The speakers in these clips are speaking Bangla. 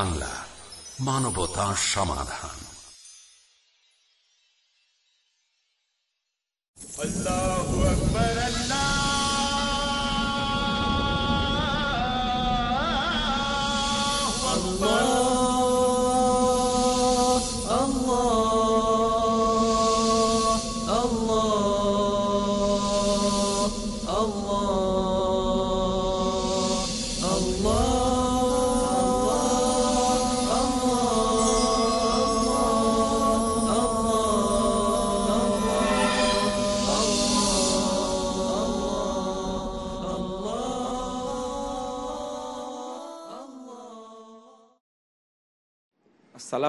বাংলা মানবতা সমাধান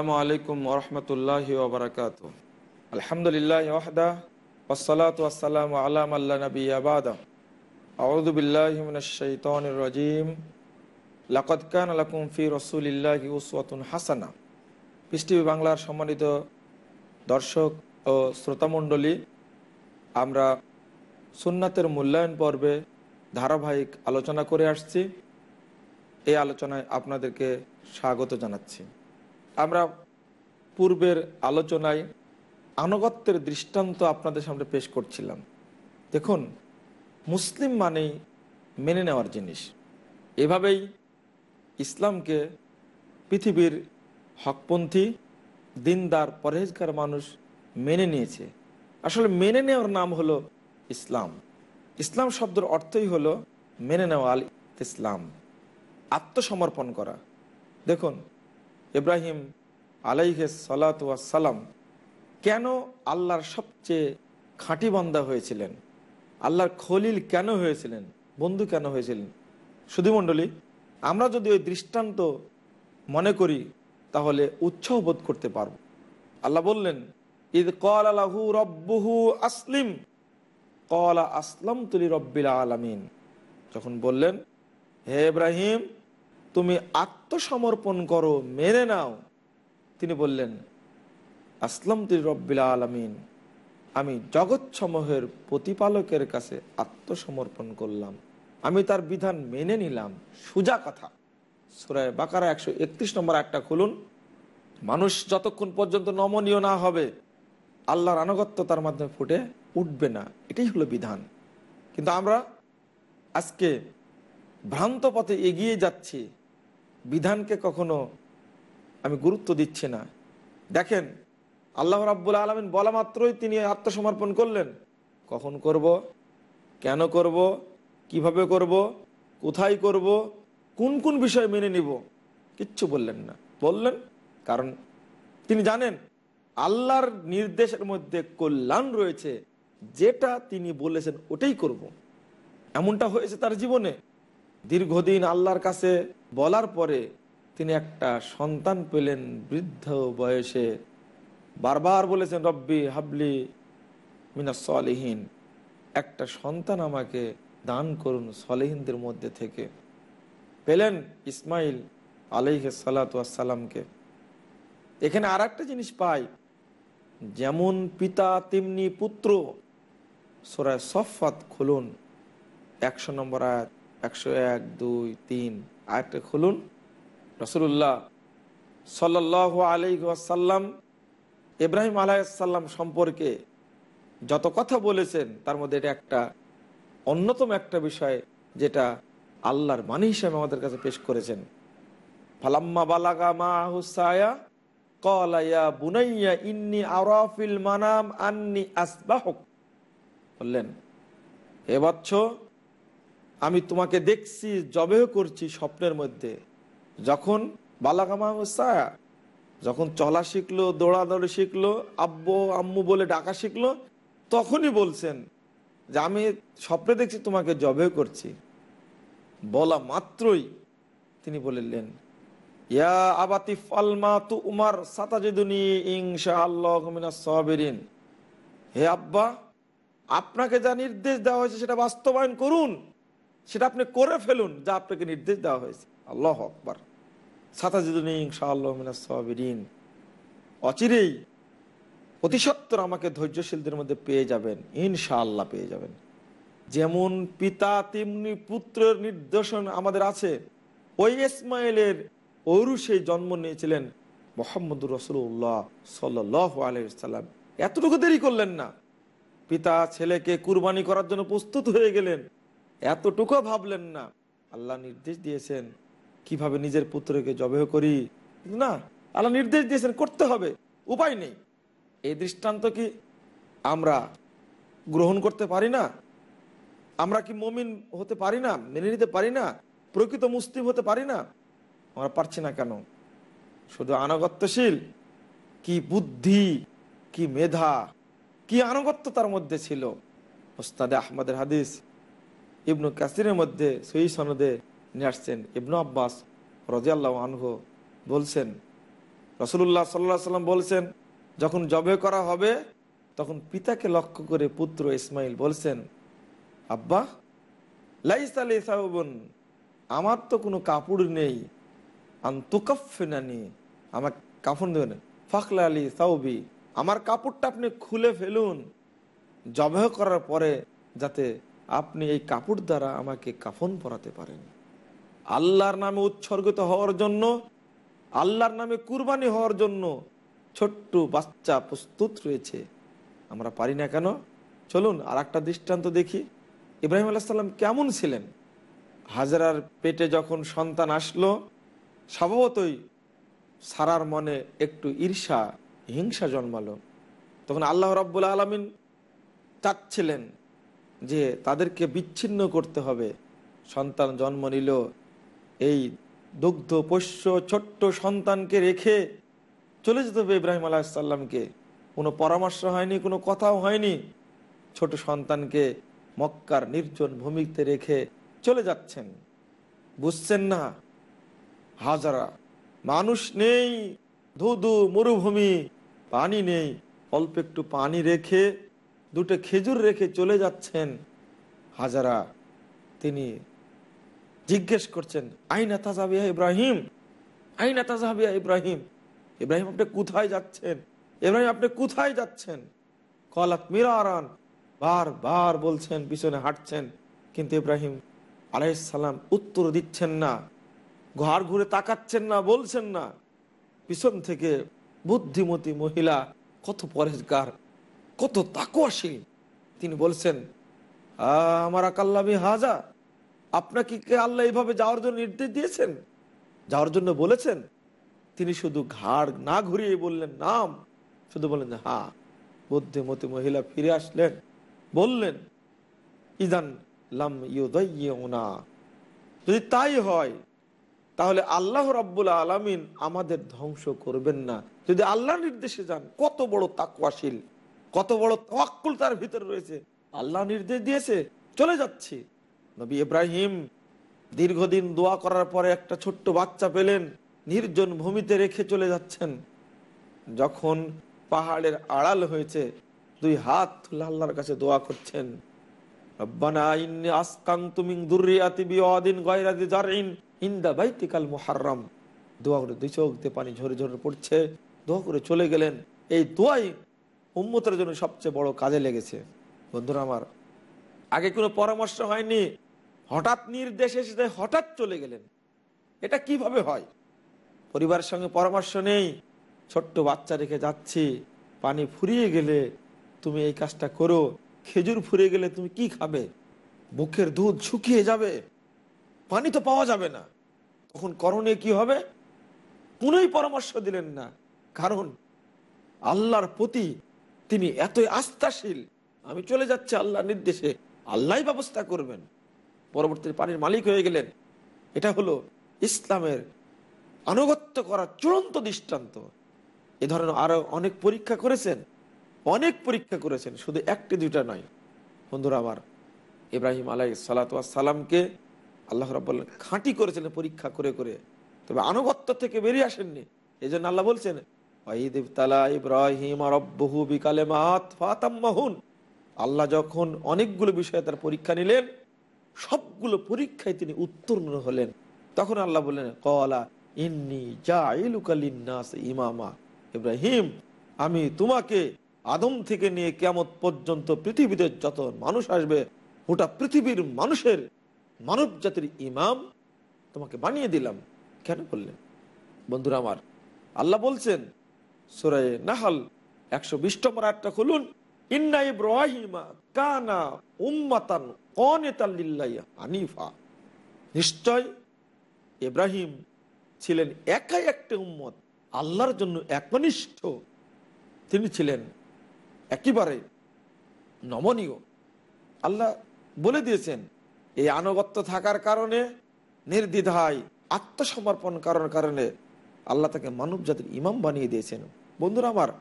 আসসালামু আলাইকুম ওরহমতুল্লাহ ওবরাকাত আলহামদুলিল্লাহ ওহদা ওসলাত ওসালাম আলাম আল্লাহ নবী আবাদা আউদুবিল্লাহমিনশৈতন রাজিম লাকত খান আলাকুম ফি রসুলিল্লাহি উসওয়াতুন হাসানা পিস বাংলার সম্মানিত দর্শক ও শ্রোতামণ্ডলী আমরা সুন্নাতের মূল্যায়ন পর্বে ধারাবাহিক আলোচনা করে আসছি এই আলোচনায় আপনাদেরকে স্বাগত জানাচ্ছি আমরা পূর্বের আলোচনায় আনুগত্যের দৃষ্টান্ত আপনাদের সামনে পেশ করছিলাম দেখুন মুসলিম মানেই মেনে নেওয়ার জিনিস এভাবেই ইসলামকে পৃথিবীর হকপন্থী দিনদার পরহেজগার মানুষ মেনে নিয়েছে আসলে মেনে নেওয়ার নাম হলো ইসলাম ইসলাম শব্দের অর্থই হলো মেনে নেওয়া আল ইসলাম আত্মসমর্পণ করা দেখুন ইব্রাহিম আলাইহে সালাতাম কেন আল্লাহর সবচেয়ে খাঁটি বন্দা হয়েছিলেন আল্লাহর খলিল কেন হয়েছিলেন বন্ধু কেন হয়েছিলেন সুধুমণ্ডলী আমরা যদি ওই দৃষ্টান্ত মনে করি তাহলে উৎসাহ বোধ করতে পারব আল্লাহ বললেন ঈদ কল আলাহু রব্বহু আসলিম কলা আসলাম তুলি রব্বিল আলামিন যখন বললেন হে ইব্রাহিম তুমি আত্মসমর্পণ করো মেনে নাও তিনি বললেন আসলাম তুই রব্বিল আলমিন আমি জগৎসমূহের প্রতিপালকের কাছে আত্মসমর্পণ করলাম আমি তার বিধান মেনে নিলাম সুজা কথা সুরায় বাকারা একশো একত্রিশ নম্বর একটা খুলুন মানুষ যতক্ষণ পর্যন্ত নমনীয় না হবে আল্লাহর আনুগত্য তার মাধ্যমে ফুটে উঠবে না এটাই হলো বিধান কিন্তু আমরা আজকে ভ্রান্ত পথে এগিয়ে যাচ্ছি বিধানকে কখনো আমি গুরুত্ব দিচ্ছি না দেখেন আল্লাহ রাব্বুল আলমিন বলা মাত্রই তিনি আত্মসমর্পণ করলেন কখন করব কেন করব কিভাবে করব কোথায় করব কোন কোন বিষয় মেনে নিব কিচ্ছু বললেন না বললেন কারণ তিনি জানেন আল্লাহর নির্দেশের মধ্যে কল্যাণ রয়েছে যেটা তিনি বলেছেন ওটাই করব। এমনটা হয়েছে তার জীবনে দীর্ঘদিন আল্লাহর কাছে বলার পরে তিনি একটা সন্তান পেলেন বৃদ্ধ বয়সে বারবার বলেছেন রব্বি হাবলি মিনাসলিহীন একটা সন্তান আমাকে দান করুন সলেহীনদের মধ্যে থেকে পেলেন ইসমাইল আলহ সালাতামকে এখানে আর একটা জিনিস পাই যেমন পিতা তেমনি পুত্র সোরায় সফাত খুলুন একশো নম্বর আয়াত একশো এক দুই তিন আয়াতটা খুলুন রসুল্লাহ আলি আসাল্লাম ইব্রাহিম আলাইসাল্লাম সম্পর্কে যত কথা বলেছেন তার মধ্যে এটা একটা অন্যতম একটা বিষয় যেটা আল্লাহর মানি হিসাবে আমাদের কাছে পেশ করেছেন ফালাম্মা বালাগা মা হুসায়া কলাইয়া বুনাইয়া ইন্নি আরাফিল মানাম আন্নি আসবাহক বললেন এ বচ্ছর আমি তোমাকে দেখছি জবেহ করছি স্বপ্নের মধ্যে যখন বালাকামা সায়া যখন চলা শিখলো দৌড়াদৌড়ি শিখলো আব্বু আম্মু বলে ডাকা শিখলো তখনই বলছেন যে আমি স্বপ্নে দেখছি তোমাকে জবে করছি বলা মাত্রই তিনি বলিলেন ইয়া আবাতি ফালমা তু উমার সাতাজিদুনি ইংশা আল্লাহরিন হে আব্বা আপনাকে যা নির্দেশ দেওয়া হয়েছে সেটা বাস্তবায়ন করুন সেটা আপনি করে ফেলুন যা আপনাকে নির্দেশ দেওয়া হয়েছে আল্লাহ আকবর সাতাজিদুনি অচিরেই অতিসত্বর আমাকে ধৈর্যশীলদের মধ্যে পেয়ে যাবেন ইনশাআল্লাহ পেয়ে যাবেন যেমন পিতা তেমনি পুত্রের নির্দেশন আমাদের আছে ওই ইসমাইলের ওরুষে জন্ম নিয়েছিলেন মোহাম্মদুর রসুল্লাহ সাল্লাহ আলাইসাল্লাম এতটুকু দেরি করলেন না পিতা ছেলেকে কুরবানি করার জন্য প্রস্তুত হয়ে গেলেন এতটুকু ভাবলেন না আল্লাহ নির্দেশ দিয়েছেন কিভাবে নিজের পুত্রকে জবেহ করি না আল্লাহ নির্দেশ দিয়েছেন করতে হবে উপায় নেই এই দৃষ্টান্ত কি আমরা গ্রহণ করতে পারি না আমরা কি মমিন হতে পারি না মেনে নিতে পারি না প্রকৃত মুসলিম হতে পারি না আমরা পারছি না কেন শুধু আনগত্যশীল কি বুদ্ধি কি মেধা কি আনুগত্য তার মধ্যে ছিল ওস্তাদে আহমদের হাদিস ইবনু কাসিরের মধ্যে সহি সনদে নিয়ে আসছেন ইবনু আব্বাস রজিয়াল্লাহ আনহ বলছেন রসুল্লাহ সাল্লাহ সাল্লাম বলছেন যখন জবে করা হবে তখন পিতাকে লক্ষ্য করে পুত্র ইসমাইল বলছেন আব্বা লাইস আলি সাহবন আমার তো কোনো কাপড় নেই আন্তকাফেনানি আমার কাফন দেবেন ফখলা আলী সাউবি আমার কাপড়টা আপনি খুলে ফেলুন জবে করার পরে যাতে আপনি এই কাপড় দ্বারা আমাকে কাফন পরাতে পারেন আল্লাহর নামে উৎসর্গিত হওয়ার জন্য আল্লাহর নামে কুরবানি হওয়ার জন্য ছোট্ট বাচ্চা প্রস্তুত রয়েছে আমরা পারি না কেন চলুন আর একটা দৃষ্টান্ত দেখি ইব্রাহিম সাল্লাম কেমন ছিলেন হাজারার পেটে যখন সন্তান আসলো স্বভাবতই সারার মনে একটু ঈর্ষা হিংসা জন্মালো তখন আল্লাহ রব্বুল আলমিন চাচ্ছিলেন যে তাদেরকে বিচ্ছিন্ন করতে হবে সন্তান জন্ম নিল এই দুগ্ধ পোষ্য ছোট্ট সন্তানকে রেখে চলে যেতে হবে ইব্রাহিম আলাহিসাল্লামকে কোনো পরামর্শ হয়নি কোনো কথাও হয়নি ছোট সন্তানকে মক্কার নির্জন ভূমিতে রেখে চলে যাচ্ছেন বুঝছেন না হাজারা মানুষ নেই ধু ধু মরুভূমি পানি নেই অল্প একটু পানি রেখে দুটো খেজুর রেখে চলে যাচ্ছেন হাজারা তিনি জিজ্ঞেস করছেন আইনা তাজাবিয়া ইব্রাহিম আইনা তাজাবিয়া ইব্রাহিম ইব্রাহিম আপনি কোথায় যাচ্ছেন ইব্রাহিম আপনি কোথায় যাচ্ছেন কলাত মিরারান বার বার বলছেন পিছনে হাঁটছেন কিন্তু ইব্রাহিম আলাইসাল্লাম উত্তর দিচ্ছেন না ঘর ঘুরে তাকাচ্ছেন না বলছেন না পিছন থেকে বুদ্ধিমতী মহিলা কত পরেজগার কত তাকুয়াশীল তিনি বলছেন আমার আকাল্লামি হাজা আপনাকে কে আল্লাহ এইভাবে যাওয়ার জন্য নির্দেশ দিয়েছেন যাওয়ার জন্য বলেছেন তিনি শুধু ঘাড় না ঘুরিয়ে বললেন নাম শুধু বললেন হা হ্যাঁ। বুদ্ধিমতী মহিলা ফিরে আসলেন বললেন ইদান লাম ইউদয়না যদি তাই হয় তাহলে আল্লাহ রাব্বুল আলমিন আমাদের ধ্বংস করবেন না যদি আল্লাহ নির্দেশে যান কত বড় তাকুয়াশীল কত বড় তওয়াক্কুল তার ভিতরে রয়েছে আল্লাহ নির্দেশ দিয়েছে চলে যাচ্ছি নবী ইব্রাহিম দীর্ঘদিন দোয়া করার পরে একটা ছোট্ট বাচ্চা পেলেন নির্জন ভূমিতে রেখে চলে যাচ্ছেন যখন পাহাড়ের আড়াল হয়েছে দুই হাত তুলে আল্লাহর কাছে দোয়া করছেন দোয়া করে দুই পানি ঝরে ঝরে পড়ছে দোয়া করে চলে গেলেন এই দোয়াই উম্মতের জন্য সবচেয়ে বড় কাজে লেগেছে বন্ধুরা আমার আগে কোনো পরামর্শ হয়নি হঠাৎ নির্দেশ এসে হঠাৎ চলে গেলেন এটা কিভাবে হয় পরিবারের সঙ্গে পরামর্শ নেই ছোট্ট বাচ্চা রেখে যাচ্ছি পানি ফুরিয়ে গেলে তুমি এই কাজটা করো খেজুর ফুরিয়ে গেলে তুমি কি খাবে বুকের দুধ শুকিয়ে যাবে পানি তো পাওয়া যাবে না তখন করণে কি হবে কোনই পরামর্শ দিলেন না কারণ আল্লাহর প্রতি তিনি এতই আস্থাশীল আমি চলে যাচ্ছি আল্লাহ নির্দেশে আল্লাহ ব্যবস্থা করবেন পরবর্তীতে পানির মালিক হয়ে গেলেন এটা হলো ইসলামের আনুগত্য করা চূড়ান্ত দৃষ্টান্ত এ ধরনের আরও অনেক পরীক্ষা করেছেন অনেক পরীক্ষা করেছেন শুধু একটি দুইটা নয় বন্ধুরা আমার ইব্রাহিম আলাই সালাতামকে আল্লাহ রব খাঁটি করেছিলেন পরীক্ষা করে করে তবে আনুগত্য থেকে বেরিয়ে আসেননি এই জন্য আল্লাহ বলছেন আল্লাহ যখন অনেকগুলো বিষয়ে তার পরীক্ষা নিলেন সবগুলো পরীক্ষায় তিনি উত্তীর্ণ হলেন তখন আল্লাহ বললেন কলা ইন্নি জাইলুকালিনাস ইমামা ইব্রাহিম আমি তোমাকে আদম থেকে নিয়ে কেমত পর্যন্ত পৃথিবীতে যত মানুষ আসবে গোটা পৃথিবীর মানুষের মানব জাতির ইমাম তোমাকে বানিয়ে দিলাম কেন বললেন বন্ধুরা আমার আল্লাহ বলছেন সুরায় নাহাল একশো বিশ নম্বর আটটা খুলুন ইন্না ইব্রাহিমা কানা উম্মাতান অনেতাল্লিল্লাইয়া হানিফা নিশ্চয় ইব্রাহিম ছিলেন একাই একটা উম্মত আল্লাহর জন্য একনিষ্ঠ তিনি ছিলেন একেবারে নমনীয় আল্লাহ বলে দিয়েছেন এই আনুগত্য থাকার কারণে নির্দ্বিধায় আত্মসমর্পণ করার কারণে আল্লাহ তাকে মানব জাতির ইমাম বানিয়ে দিয়েছেন বন্ধুরা আমার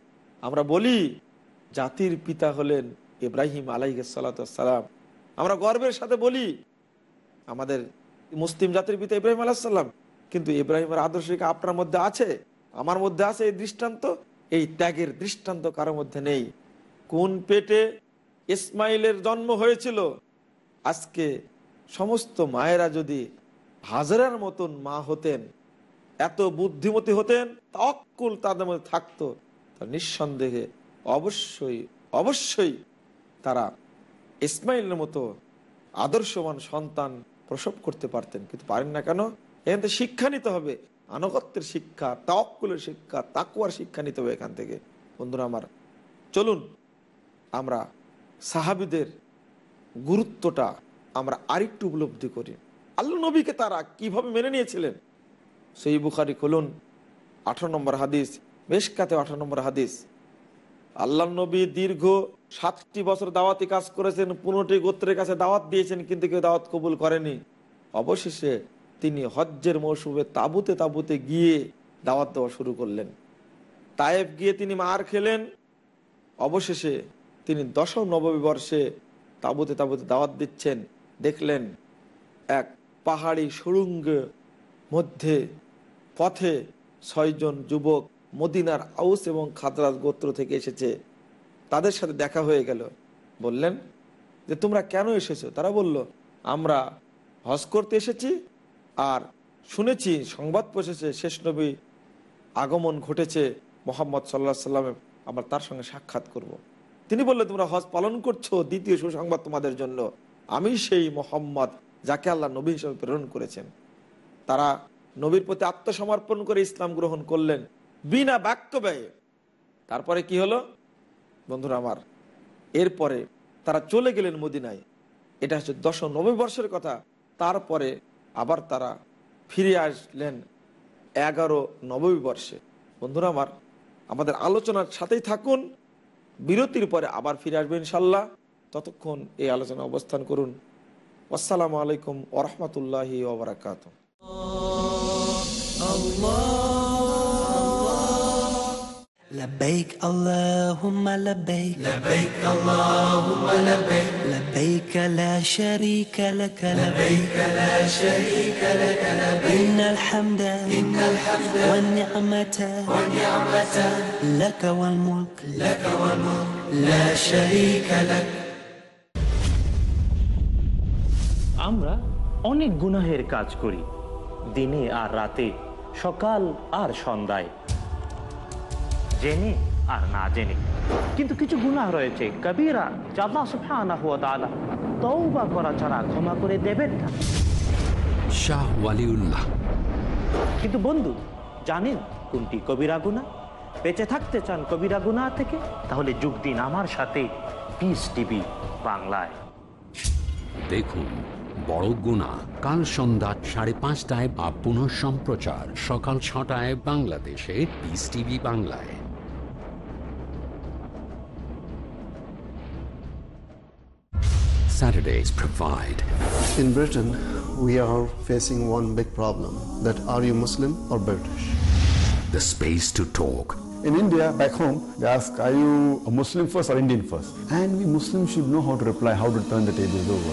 আমরা বলি জাতির পিতা হলেন ইব্রাহিম আলাইসাল্লাম আমরা গর্বের সাথে বলি আমাদের মুসলিম জাতির পিতা ইব্রাহিম আলাহিসাল্লাম কিন্তু ইব্রাহিমের আদর্শ আপনার মধ্যে আছে আমার মধ্যে আছে এই দৃষ্টান্ত এই ত্যাগের দৃষ্টান্ত কারোর মধ্যে নেই কোন পেটে ইসমাইলের জন্ম হয়েছিল আজকে সমস্ত মায়েরা যদি হাজারার মতন মা হতেন এত বুদ্ধিমতী হতেন তক্কুল তাদের মধ্যে থাকতো নিঃসন্দেহে অবশ্যই অবশ্যই তারা ইসমাইলের মতো আদর্শবান সন্তান প্রসব করতে পারতেন কিন্তু পারেন না কেন এখান থেকে শিক্ষা নিতে হবে আনুগত্যের শিক্ষা তাকুলের শিক্ষা তাকুয়ার শিক্ষা নিতে হবে এখান থেকে বন্ধুরা আমার চলুন আমরা সাহাবিদের গুরুত্বটা আমরা আরেকটু উপলব্ধি করি আল্লু নবীকে তারা কিভাবে মেনে নিয়েছিলেন সেই বুখারি খুলুন আঠারো নম্বর হাদিস বেশ কাতে আঠারো নম্বর হাদিস আল্লাহ নবী দীর্ঘ সাতটি বছর দাওয়াতি কাজ করেছেন পনেরোটি গোত্রের কাছে দাওয়াত দিয়েছেন কিন্তু কেউ দাওয়াত কবুল করেনি অবশেষে তিনি হজ্জের মৌসুমে তাবুতে তাবুতে গিয়ে দাওয়াত দেওয়া শুরু করলেন তায়েব গিয়ে তিনি মার খেলেন অবশেষে তিনি দশম নবমী বর্ষে তাবুতে তাবুতে দাওয়াত দিচ্ছেন দেখলেন এক পাহাড়ি সুরুঙ্গ মধ্যে পথে ছয়জন যুবক মদিনার আউস এবং খাতরাজ গোত্র থেকে এসেছে তাদের সাথে দেখা হয়ে গেল বললেন যে তোমরা কেন এসেছো তারা বলল আমরা হজ করতে এসেছি আর শুনেছি সংবাদ পৌঁছেছে শেষ নবী আগমন ঘটেছে মোহাম্মদ সাল্লা সাল্লামে আমরা তার সঙ্গে সাক্ষাৎ করব। তিনি বললেন তোমরা হজ পালন করছো দ্বিতীয় সুসংবাদ তোমাদের জন্য আমি সেই মোহাম্মদ যাকে আল্লাহ নবী হিসেবে প্রেরণ করেছেন তারা নবীর প্রতি আত্মসমর্পণ করে ইসলাম গ্রহণ করলেন বিনা বাক্য ব্যয়ে তারপরে কি হলো বন্ধুরা আমার এরপরে তারা চলে গেলেন মদিনায় এটা হচ্ছে দশ বর্ষের কথা তারপরে আবার তারা ফিরে আসলেন এগারো নবমী বর্ষে বন্ধুরা আমার আমাদের আলোচনার সাথেই থাকুন বিরতির পরে আবার ফিরে আসবে ইনশাল্লাহ ততক্ষণ এই আলোচনা অবস্থান করুন আসসালামু আলাইকুম ওরহমতুল্লাহি ওবরাকাতু لبيك اللهم لبيك لبيك اللهم لبيك لبيك لا شريك لك لبيك لا شريك لك لبيك إن الحمد إن الحمد والنعمة والنعمة لك والملك لك والملك لا شريك لك আমরা অনেক গুনাহের কাজ করি দিনে আর রাতে সকাল আর সন্ধ্যায় জেনে আর না জেনে কিন্তু কিছু গুণা রয়েছে কবিরা চাঁদা সুফা আনা হুয়া তালা বা করা ছাড়া ক্ষমা করে দেবেন না শাহ ওয়ালিউল্লাহ কিন্তু বন্ধু জানেন কোনটি কবিরা গুণা বেঁচে থাকতে চান কবিরা গুণা থেকে তাহলে যোগ দিন আমার সাথে পিস টিভি বাংলায় দেখুন বড় গুণা কাল সন্ধ্যা সাড়ে পাঁচটায় বা পুনঃ সম্প্রচার সকাল ছটায় বাংলাদেশে পিস টিভি বাংলায় Saturdays provide. In Britain, we are facing one big problem that are you Muslim or British? The space to talk. In India, back home, they ask, are you a Muslim first or Indian first? And we Muslims should know how to reply, how to turn the tables over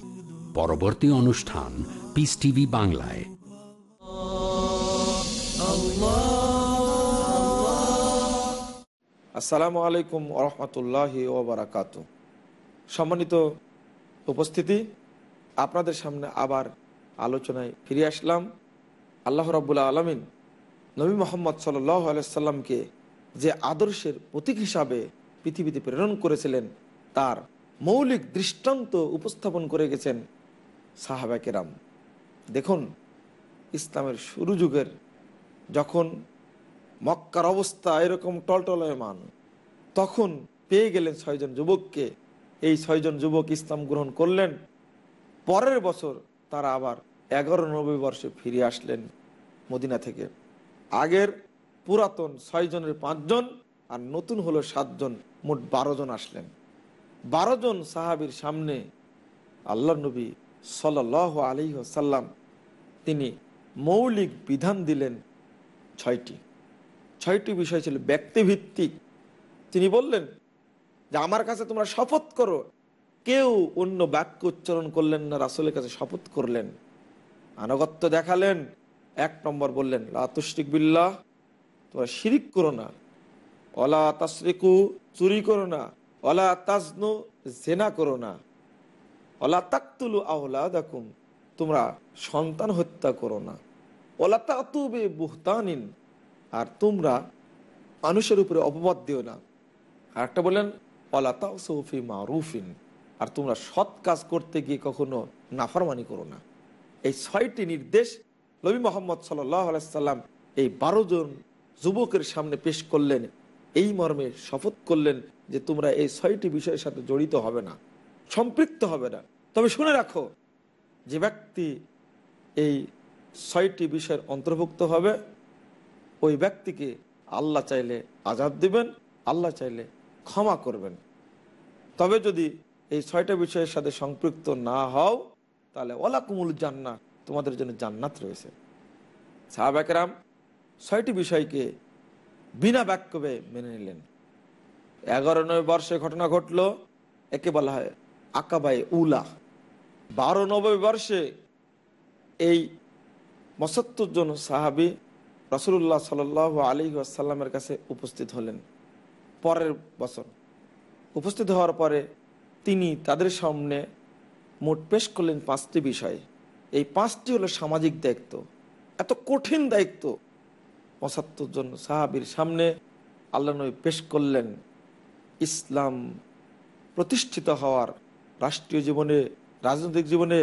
পরবর্তী অনুষ্ঠান পিস টিভি বাংলায় আসসালামু আলাইকুম আরহামতুল্লাহ ওবরাকাত সম্মানিত উপস্থিতি আপনাদের সামনে আবার আলোচনায় ফিরে আসলাম আল্লাহ রবুল্লা আলমিন নবী মোহাম্মদ সাল্লাহ আলাইসাল্লামকে যে আদর্শের প্রতীক হিসাবে পৃথিবীতে প্রেরণ করেছিলেন তার মৌলিক দৃষ্টান্ত উপস্থাপন করে গেছেন সাহাবাকেরাম দেখুন ইসলামের শুরু যুগের যখন মক্কার অবস্থা এরকম টলটলয়মান তখন পেয়ে গেলেন ছয়জন যুবককে এই ছয়জন যুবক ইসলাম গ্রহণ করলেন পরের বছর তারা আবার এগারো নব্বই বর্ষে ফিরে আসলেন মদিনা থেকে আগের পুরাতন ছয়জনের পাঁচজন আর নতুন হলো সাতজন মোট বারো জন আসলেন বারো জন সাহাবির সামনে আল্লাহ নবী সাল আলী সাল্লাম তিনি মৌলিক বিধান দিলেন ছয়টি ছয়টি বিষয় ছিল ব্যক্তিভিত্তিক তিনি বললেন যে আমার কাছে তোমরা শপথ করো কেউ অন্য বাক্য উচ্চারণ করলেন না রাসুলের কাছে শপথ করলেন আনগত্য দেখালেন এক নম্বর বললেন লাতুশ্রিক বিল্লাহ তোমরা শিরিক করো না অলা তাসরিকু চুরি করো না অলা তাজনু জেনা করো না ওলা তাকতুলু আহলা দেখুন তোমরা সন্তান হত্যা করো না ওলা তাতুবে বুহতানিন আর তোমরা মানুষের উপরে অপবাদ দিও না আর একটা বললেন ওলা তাও সৌফি মারুফিন আর তোমরা সৎ কাজ করতে গিয়ে কখনো নাফারমানি করো না এই ছয়টি নির্দেশ নবী মোহাম্মদ সাল্লাম এই বারো জন যুবকের সামনে পেশ করলেন এই মর্মে শপথ করলেন যে তোমরা এই ছয়টি বিষয়ের সাথে জড়িত হবে না সম্পৃক্ত হবে না তবে শুনে রাখো যে ব্যক্তি এই ছয়টি বিষয়ের অন্তর্ভুক্ত হবে ওই ব্যক্তিকে আল্লাহ চাইলে আজাদ দিবেন আল্লাহ চাইলে ক্ষমা করবেন তবে যদি এই ছয়টা বিষয়ের সাথে সম্পৃক্ত না হও তাহলে কুমুল জান্নাত তোমাদের জন্য জান্নাত রয়েছে একরাম ছয়টি বিষয়কে বিনা বাক্যবে মেনে নিলেন এগারো নয় বর্ষে ঘটনা ঘটল একে বলা হয় আকাবাই উলা বারো নব্বই বর্ষে এই মসত্তর জন সাহাবি রসুল্লাহ সাল আলী আসাল্লামের কাছে উপস্থিত হলেন পরের বছর উপস্থিত হওয়ার পরে তিনি তাদের সামনে মোট পেশ করলেন পাঁচটি বিষয় এই পাঁচটি হলো সামাজিক দায়িত্ব এত কঠিন দায়িত্ব পঁচাত্তর জন সাহাবির সামনে আল্লাহ নবী পেশ করলেন ইসলাম প্রতিষ্ঠিত হওয়ার রাষ্ট্রীয় জীবনে রাজনৈতিক জীবনে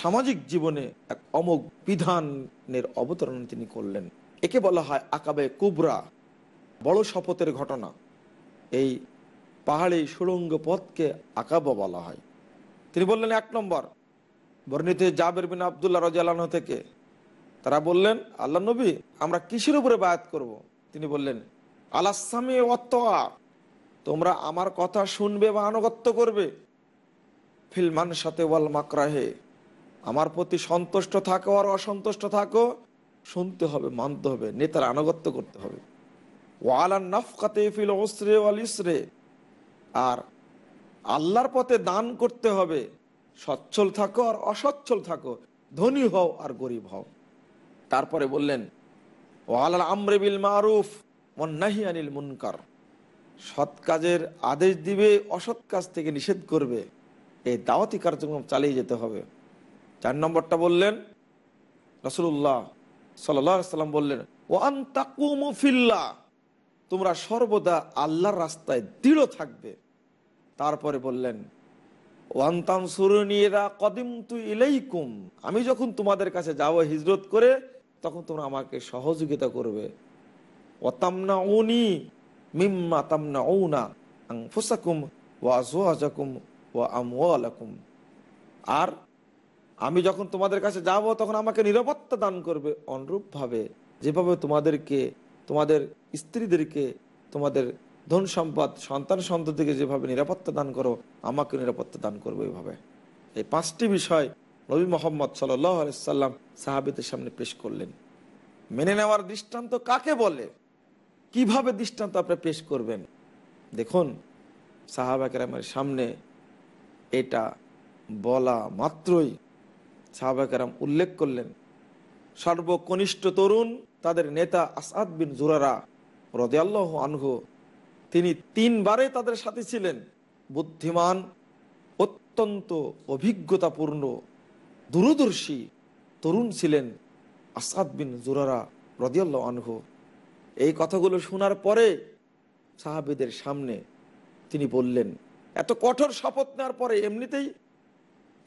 সামাজিক জীবনে এক অমোঘ বিধানের অবতরণ তিনি করলেন একে বলা হয় আকাবে কুবরা বড় শপথের ঘটনা এই পাহাড়ি সুরঙ্গ পথকে আকাবা বলা হয় তিনি বললেন এক নম্বর বর্ণিত জাবের বিন আবদুল্লাহ রাজালানো থেকে তারা বললেন আল্লাহ নবী আমরা কিসের উপরে বায়াত করব। তিনি বললেন আলাসামি অত্তা তোমরা আমার কথা শুনবে বা আনুগত্য করবে ফিলমান সাথে ওয়াল মাকরাহে আমার প্রতি সন্তুষ্ট থাকো আর অসন্তুষ্ট থাকো শুনতে হবে মানতে হবে নেতার আনুগত্য করতে হবে ওয়ালান নাফকাতে ফিল ওসরে ওয়াল ইসরে আর আল্লাহর পথে দান করতে হবে সচ্ছল থাকো আর অসচ্ছল থাকো ধনী হও আর গরিব হও তারপরে বললেন ওয়ালাল আমরে বিল মারুফ মন্নাহি আনিল মুনকার সৎ কাজের আদেশ দিবে অসৎ কাজ থেকে নিষেধ করবে এই দাওয়াতি কার্যক্রম চালিয়ে যেতে হবে চার নম্বরটা বললেন রসুল্লাহ সাল্লাম বললেন ও আন্তাকুমফিল্লা তোমরা সর্বদা আল্লাহর রাস্তায় দৃঢ় থাকবে তারপরে বললেন কদিম আমি যখন তোমাদের কাছে যাব হিজরত করে তখন তোমরা আমাকে সহযোগিতা করবে ওয়াতামনা উনি ফুসাকুম ও আর আমি যখন তোমাদের কাছে যাব তখন আমাকে নিরাপত্তা দান করবে অনুরূপভাবে যেভাবে তোমাদেরকে তোমাদের স্ত্রীদেরকে তোমাদের ধন সম্পদ সন্তান সন্ততিকে যেভাবে নিরাপত্তা দান করো আমাকে নিরাপত্তা দান করবো এইভাবে এই পাঁচটি বিষয় নবী মোহাম্মদ সাল্লাম সাহাবিদের সামনে পেশ করলেন মেনে নেওয়ার দৃষ্টান্ত কাকে বলে কিভাবে দৃষ্টান্ত আপনি পেশ করবেন দেখুন সাহাবাকেরামের সামনে এটা বলা মাত্রই সাহাবাকেরাম উল্লেখ করলেন সর্বকনিষ্ঠ তরুণ তাদের নেতা আসাদ বিন জুরারা রদেয়াল্লাহ আনহ তিনি তিনবারে তাদের সাথে ছিলেন বুদ্ধিমান অত্যন্ত অভিজ্ঞতাপূর্ণ দূরদর্শী তরুণ ছিলেন আসাদ বিন জুরারা রদিয়াল্লাহ আনহ এই কথাগুলো শোনার পরে সাহাবিদের সামনে তিনি বললেন এত কঠোর শপথ নেওয়ার পরে এমনিতেই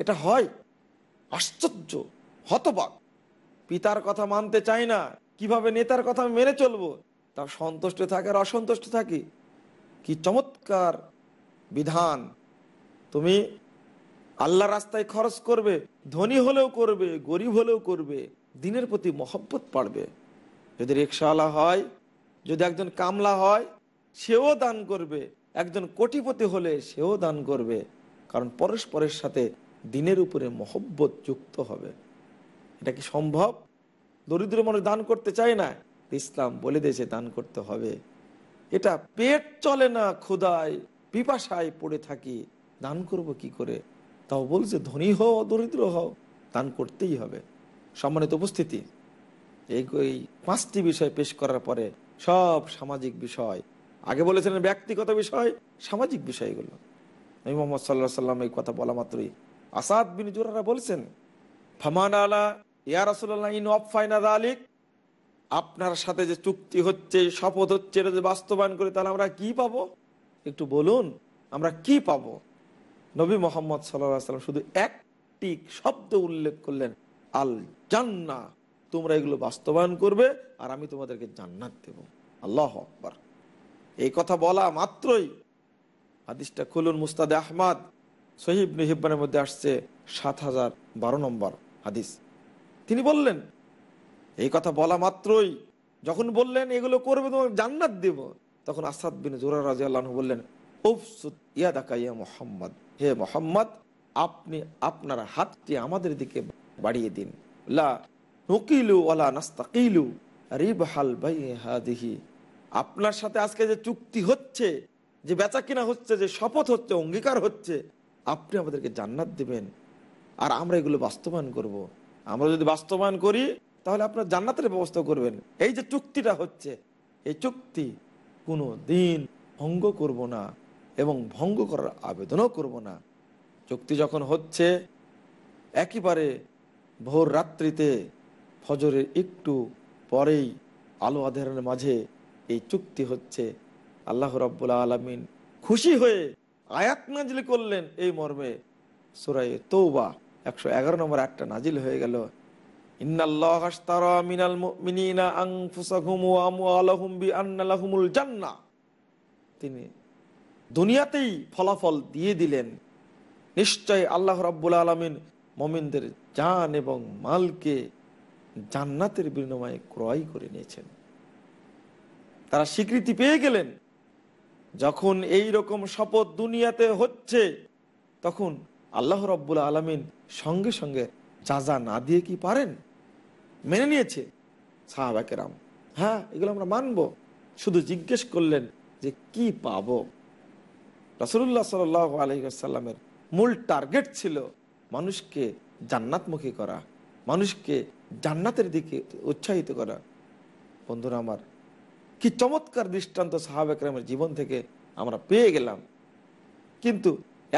এটা হয় আশ্চর্য হতবাক পিতার কথা মানতে চাই না কিভাবে নেতার কথা মেনে চলবো তা সন্তুষ্ট থাকে আর অসন্তুষ্ট থাকি কি চমৎকার বিধান তুমি আল্লাহ রাস্তায় খরচ করবে ধনী হলেও করবে গরিব হলেও করবে দিনের প্রতি মহব্বত পাড়বে যদি রিক্সাওয়ালা হয় যদি একজন কামলা হয় সেও দান করবে একজন কোটিপতি হলে সেও দান করবে কারণ পরস্পরের সাথে দিনের উপরে মহব্বত যুক্ত হবে এটা কি সম্ভব দরিদ্র মানুষ দান করতে চায় না ইসলাম বলে দিয়েছে দান করতে হবে এটা পেট চলে না ক্ষুদায় পিপাসায় পড়ে থাকি দান করব কি করে তাও বলছে ধনী হও দরিদ্র হও দান করতেই হবে সম্মানিত উপস্থিতি এই পাঁচটি বিষয় পেশ করার পরে সব সামাজিক বিষয় আগে বলেছিলেন ব্যক্তিগত বিষয় সামাজিক বিষয়গুলো নবী মোহাম্মদ সাল্লাহ সাল্লাম এই কথা বলা মাত্রই আসাদ বিন জোরারা বলছেন ফামান আলা ইয়া রাসুল্লাহ ইন অফ আলিক আপনার সাথে যে চুক্তি হচ্ছে শপথ হচ্ছে এটা যে বাস্তবায়ন করে তাহলে আমরা কি পাবো একটু বলুন আমরা কি পাবো নবী মোহাম্মদ সাল্লাহ সাল্লাম শুধু একটি শব্দ উল্লেখ করলেন আল জান্না তোমরা এগুলো বাস্তবায়ন করবে আর আমি তোমাদেরকে জান্নাত দেব আল্লাহ আকবর এই কথা বলা মাত্রই হাদিসটা খুলুন মুস্তাদে আহমাদ সহিব নিহিবানের মধ্যে আসছে সাত হাজার বারো নম্বর হাদিস তিনি বললেন এই কথা বলা মাত্রই যখন বললেন এগুলো করবে তোমাকে জান্নাত দেব তখন আসাদ বিন জোরা রাজু আল্লাহ বললেন ইয়া মোহাম্মদ হে মোহাম্মদ আপনি আপনার হাতটি আমাদের দিকে বাড়িয়ে দিন লা নকিলু ওলা নাস্তাকিলু রিবহাল বাই হাদিহি আপনার সাথে আজকে যে চুক্তি হচ্ছে যে বেচা কিনা হচ্ছে যে শপথ হচ্ছে অঙ্গীকার হচ্ছে আপনি আমাদেরকে জান্নাত দিবেন আর আমরা এগুলো বাস্তবায়ন করব। আমরা যদি বাস্তবায়ন করি তাহলে আপনার জান্নাতের ব্যবস্থা করবেন এই যে চুক্তিটা হচ্ছে এই চুক্তি কোনো দিন ভঙ্গ করব না এবং ভঙ্গ করার আবেদনও করব না চুক্তি যখন হচ্ছে একেবারে ভোর রাত্রিতে ফজরের একটু পরেই আলো আধারের মাঝে এই চুক্তি হচ্ছে আল্লাহ রব্বুল্লা আলমিন খুশি হয়ে আয়াত নাজিল করলেন এই মর্মে সুরাই তৌবা একশো এগারো নম্বর একটা নাজিল হয়ে গেল তিনি দুনিয়াতেই ফলাফল দিয়ে দিলেন নিশ্চয় আল্লাহ রাব্বুল আলমিন মমিনদের জান এবং মালকে জান্নাতের বিনিময়ে ক্রয় করে নিয়েছেন তারা স্বীকৃতি পেয়ে গেলেন যখন এই রকম শপথ দুনিয়াতে হচ্ছে তখন আল্লাহ রব্বুল আলমিন সঙ্গে সঙ্গে যা না দিয়ে কি পারেন মেনে নিয়েছে সাহাবাকেরাম হ্যাঁ এগুলো আমরা মানব শুধু জিজ্ঞেস করলেন যে কি পাব রসুল্লাহ সাল আলহিসাল্লামের মূল টার্গেট ছিল মানুষকে জান্নাতমুখী করা মানুষকে জান্নাতের দিকে উৎসাহিত করা বন্ধুরা আমার কি চমৎকার দৃষ্টান্ত সাহাবেকরামের জীবন থেকে আমরা পেয়ে গেলাম কিন্তু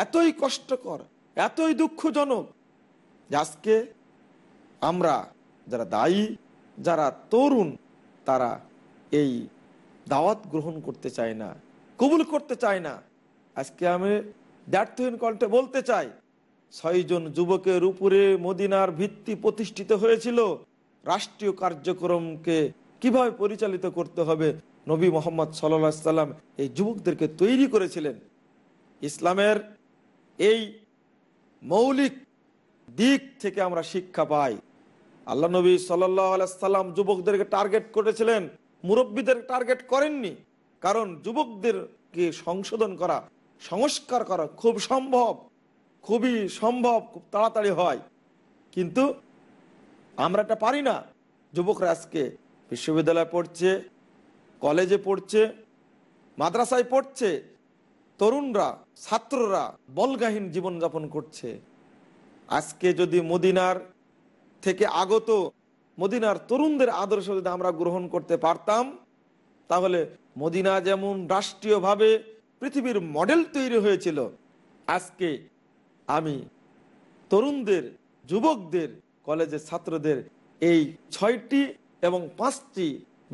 এতই কষ্টকর এতই দুঃখজনক যে আজকে আমরা যারা দায়ী যারা তরুণ তারা এই দাওয়াত গ্রহণ করতে চায় না কবুল করতে চায় না আজকে আমি ব্যর্থহীন কণ্ঠে বলতে চাই ছয়জন যুবকের উপরে মদিনার ভিত্তি প্রতিষ্ঠিত হয়েছিল রাষ্ট্রীয় কার্যক্রমকে কিভাবে পরিচালিত করতে হবে নবী মোহাম্মদ সাল্লাম এই যুবকদেরকে তৈরি করেছিলেন ইসলামের এই মৌলিক দিক থেকে আমরা শিক্ষা পাই আল্লাহ নবী সাল্লাম যুবকদেরকে টার্গেট করেছিলেন মুরব্বীদের টার্গেট করেননি কারণ যুবকদেরকে সংশোধন করা সংস্কার করা খুব সম্ভব খুবই সম্ভব খুব তাড়াতাড়ি হয় কিন্তু আমরা এটা পারি না যুবকরা আজকে বিশ্ববিদ্যালয়ে পড়ছে কলেজে পড়ছে মাদ্রাসায় পড়ছে তরুণরা ছাত্ররা বলগাহীন জীবনযাপন করছে আজকে যদি মদিনার থেকে আগত মদিনার তরুণদের আদর্শ যদি আমরা গ্রহণ করতে পারতাম তাহলে মদিনা যেমন রাষ্ট্রীয়ভাবে পৃথিবীর মডেল তৈরি হয়েছিল আজকে আমি তরুণদের যুবকদের কলেজের ছাত্রদের এই ছয়টি এবং পাঁচটি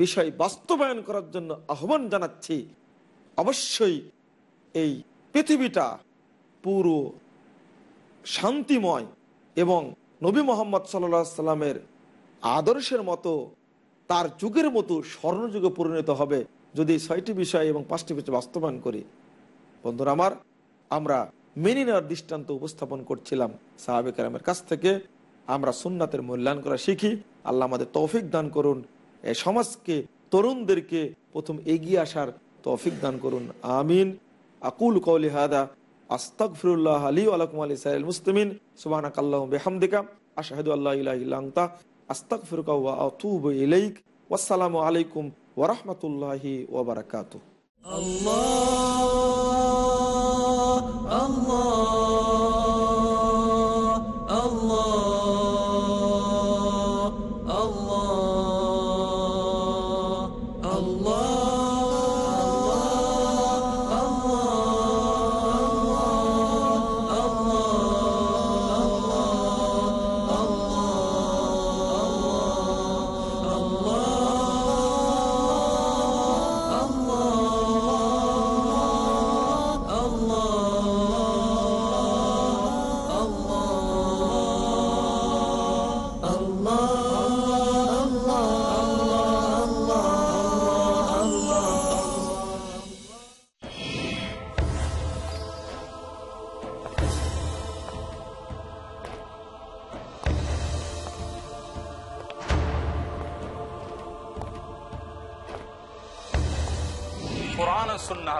বিষয় বাস্তবায়ন করার জন্য আহ্বান জানাচ্ছি অবশ্যই এই পৃথিবীটা পুরো শান্তিময় এবং নবী মোহাম্মদ সাল্লা সাল্লামের আদর্শের মতো তার যুগের মতো স্বর্ণযুগে পরিণত হবে যদি ছয়টি বিষয় এবং পাঁচটি বিষয় বাস্তবায়ন করি বন্ধুরা আমার আমরা মেনে নেওয়ার দৃষ্টান্ত উপস্থাপন করছিলাম সাহাবেকার কাছ থেকে আমরা সুন্নাতের মূল্যায়ন করা শিখি আল্লাহ আমাদের তৌফিক দান করুন সমাজকে তরুণদেরকে প্রথম এগিয়ে আসার তৌফিক দান করুন আমিন আকুল কৌলি হাদা আস্তক ফিরুল্লাহ আলী আলকুম আলী সাহেল মুস্তমিন সুবাহানাক আল্লাহ বেহামদিকা আশাহেদু আল্লাহ আস্তক আস্তাক ইলাইক ওয়াসালামু আলাইকুম ওরহমতুল্লাহি ওবরাকাত Allah, Allah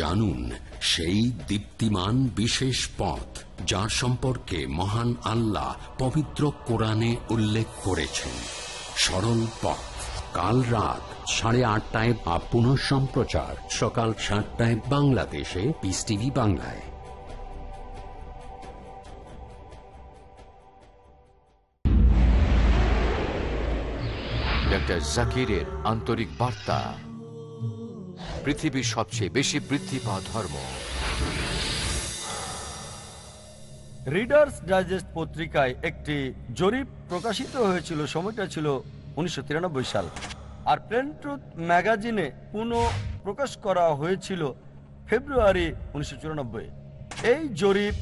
জানুন সেই দীপ্তিমান বিশেষ পথ যার সম্পর্কে মহান আল্লাহ পবিত্র কোরআনে উল্লেখ করেছেন সরল পথ কাল রাত সাড়ে আটটায় বা পুনঃ সম্প্রচার সকাল সাতটায় বাংলাদেশে পিস টিভি বাংলায় ডক্টর জাকিরের আন্তরিক বার্তা পৃথিবীর সবচেয়ে বেশি বৃদ্ধি পাওয়া ধর্ম রিডার্স ডাইজেস্ট পত্রিকায় একটি জরিপ প্রকাশিত হয়েছিল সময়টা ছিল উনিশশো সাল আর প্লেন্ট্রুথ ম্যাগাজিনে পুনঃ প্রকাশ করা হয়েছিল ফেব্রুয়ারি উনিশশো এই জরিপ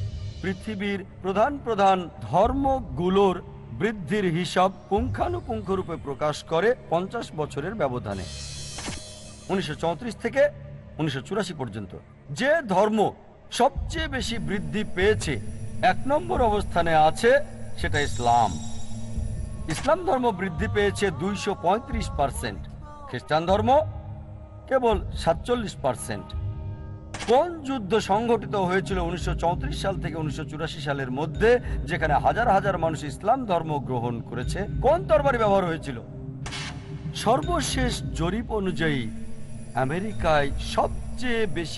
পৃথিবীর প্রধান প্রধান ধর্মগুলোর বৃদ্ধির হিসাব পুঙ্খানুপুঙ্খরূপে প্রকাশ করে পঞ্চাশ বছরের ব্যবধানে উনিশশো থেকে উনিশশো পর্যন্ত যে ধর্ম সবচেয়ে বেশি বৃদ্ধি পেয়েছে এক নম্বর অবস্থানে আছে সেটা ইসলাম ইসলাম ধর্ম বৃদ্ধি পেয়েছে দুইশো পার্সেন্ট খ্রিস্টান ধর্ম কেবল সাতচল্লিশ পার্সেন্ট কোন যুদ্ধ সংঘটিত হয়েছিল উনিশশো সাল থেকে উনিশশো সালের মধ্যে যেখানে হাজার হাজার মানুষ ইসলাম ধর্ম গ্রহণ করেছে কোন তরবারি ব্যবহার হয়েছিল সর্বশেষ জরিপ অনুযায়ী আমেরিকায় সবচেয়ে বেশি